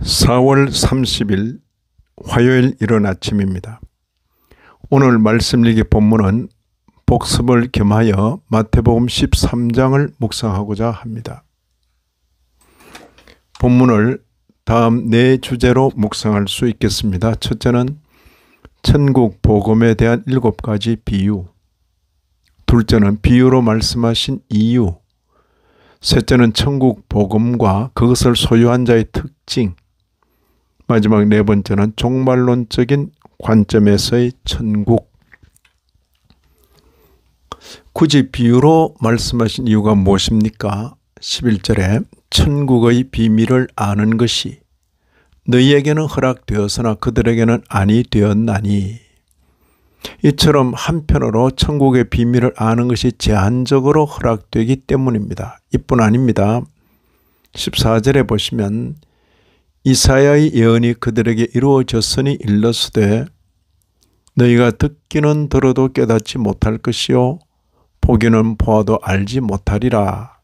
4월 30일 화요일 이른 아침입니다. 오늘 말씀리기 본문은 복습을 겸하여 마태복음 13장을 묵상하고자 합니다. 본문을 다음 네 주제로 묵상할 수 있겠습니다. 첫째는 천국 복음에 대한 일곱 가지 비유 둘째는 비유로 말씀하신 이유 셋째는 천국 복음과 그것을 소유한 자의 특징 마지막 네 번째는 종말론적인 관점에서의 천국. 굳이 비유로 말씀하신 이유가 무엇입니까? 11절에 천국의 비밀을 아는 것이 너희에게는 허락되었으나 그들에게는 아니 되었나니 이처럼 한편으로 천국의 비밀을 아는 것이 제한적으로 허락되기 때문입니다. 이뿐 아닙니다. 14절에 보시면 이사야의 예언이 그들에게 이루어졌으니 일렀으되 너희가 듣기는 들어도 깨닫지 못할 것이요 보기는 보아도 알지 못하리라.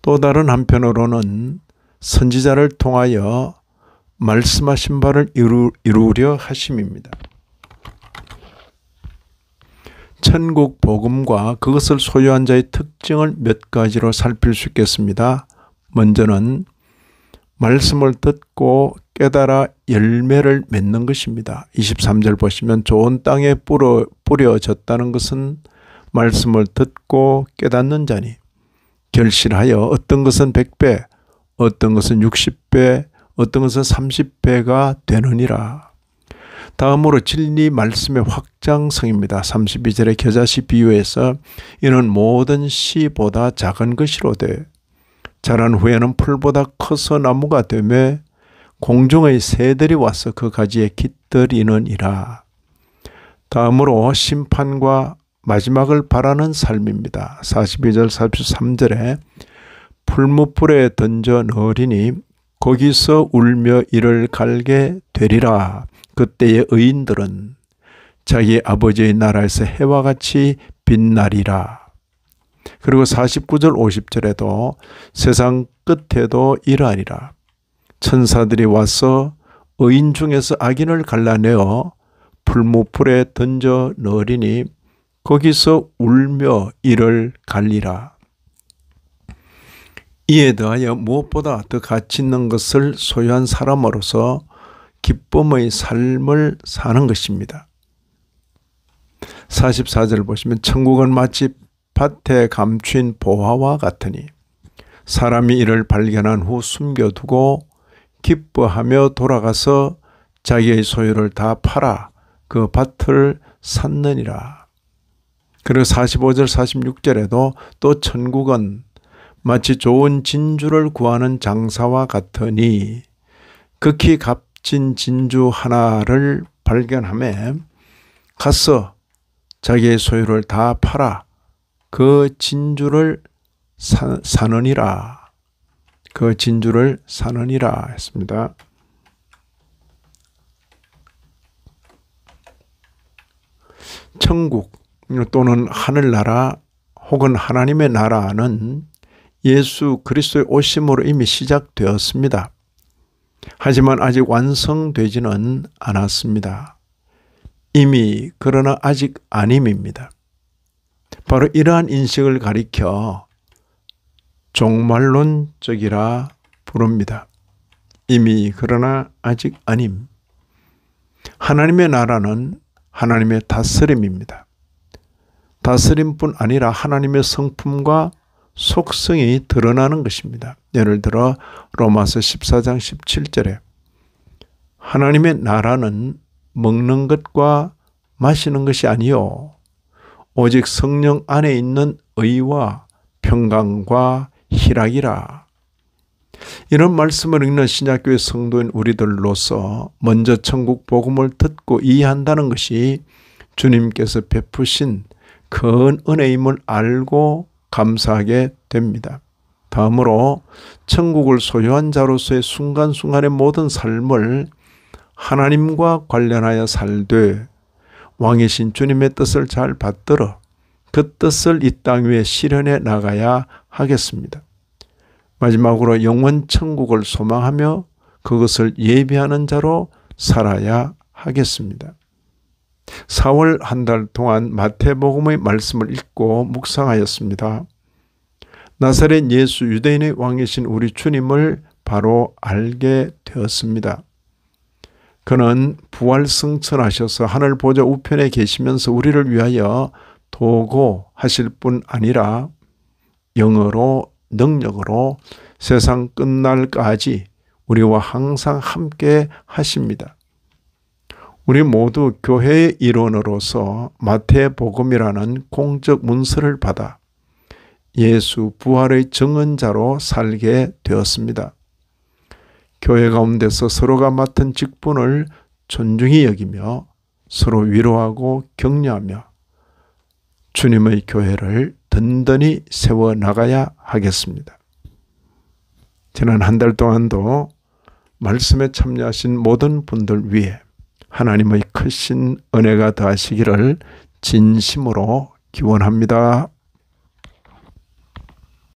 또 다른 한편으로는 선지자를 통하여 말씀하신 바를 이루, 이루려 하심입니다. 천국 복음과 그것을 소유한 자의 특징을 몇 가지로 살필 수 있겠습니다. 먼저는 말씀을 듣고 깨달아 열매를 맺는 것입니다. 23절 보시면 좋은 땅에 뿌려, 뿌려졌다는 것은 말씀을 듣고 깨닫는 자니 결실하여 어떤 것은 100배, 어떤 것은 60배, 어떤 것은 30배가 되느니라. 다음으로 진리 말씀의 확장성입니다. 32절의 겨자씨 비유에서 이는 모든 씨보다 작은 것이로되 자란 후에는 풀보다 커서 나무가 되매 공중의 새들이 와서 그 가지에 깃들이는이라. 다음으로 심판과 마지막을 바라는 삶입니다. 42절 43절에 풀무불에 던져 넣으리니 거기서 울며 이를 갈게 되리라. 그때의 의인들은 자기 아버지의 나라에서 해와 같이 빛나리라. 그리고 49절 50절에도 세상 끝에도 이러하니라. 천사들이 와서 의인 중에서 악인을 갈라내어 풀무풀에 던져 넣으리니 거기서 울며 이를 갈리라. 이에 더하여 무엇보다 더 가치 있는 것을 소유한 사람으로서 기쁨의 삶을 사는 것입니다. 44절 보시면 천국은 마치 밭에 감춘 보화와 같으니 사람이 이를 발견한 후 숨겨두고 기뻐하며 돌아가서 자기의 소유를 다 팔아 그 밭을 샀느니라. 그리고 45절 46절에도 또 천국은 마치 좋은 진주를 구하는 장사와 같으니 극히 값진 진주 하나를 발견함에 가서 자기의 소유를 다 팔아 그 진주를 사, 사느니라. 그 진주를 사느니라 했습니다. 천국 또는 하늘나라 혹은 하나님의 나라는 예수 그리스도의 오심으로 이미 시작되었습니다. 하지만 아직 완성되지는 않았습니다. 이미 그러나 아직 아님입니다. 바로 이러한 인식을 가리켜 종말론적이라 부릅니다. 이미 그러나 아직 아님. 하나님의 나라는 하나님의 다스림입니다. 다스림뿐 아니라 하나님의 성품과 속성이 드러나는 것입니다. 예를 들어 로마서 14장 17절에 하나님의 나라는 먹는 것과 마시는 것이 아니요 오직 성령 안에 있는 의와 평강과 희락이라. 이런 말씀을 읽는 신약교회 성도인 우리들로서 먼저 천국 복음을 듣고 이해한다는 것이 주님께서 베푸신 큰 은혜임을 알고 감사하게 됩니다. 다음으로 천국을 소유한 자로서의 순간순간의 모든 삶을 하나님과 관련하여 살되 왕이신 주님의 뜻을 잘 받들어 그 뜻을 이 땅 위에 실현해 나가야 하겠습니다. 마지막으로 영원 천국을 소망하며 그것을 예비하는 자로 살아야 하겠습니다. 4월 한 달 동안 마태복음의 말씀을 읽고 묵상하였습니다. 나사렛 예수 유대인의 왕이신 우리 주님을 바로 알게 되었습니다. 그는 부활 승천하셔서 하늘 보좌 우편에 계시면서 우리를 위하여 도고 하실 뿐 아니라 영어로 능력으로 세상 끝날까지 우리와 항상 함께 하십니다. 우리 모두 교회의 일원으로서 마태복음이라는 공적 문서를 받아 예수 부활의 증언자로 살게 되었습니다. 교회 가운데서 서로가 맡은 직분을 존중히 여기며 서로 위로하고 격려하며 주님의 교회를 든든히 세워 나가야 하겠습니다. 지난 한 달 동안도 말씀에 참여하신 모든 분들 위해 하나님의 크신 은혜가 더하시기를 진심으로 기원합니다.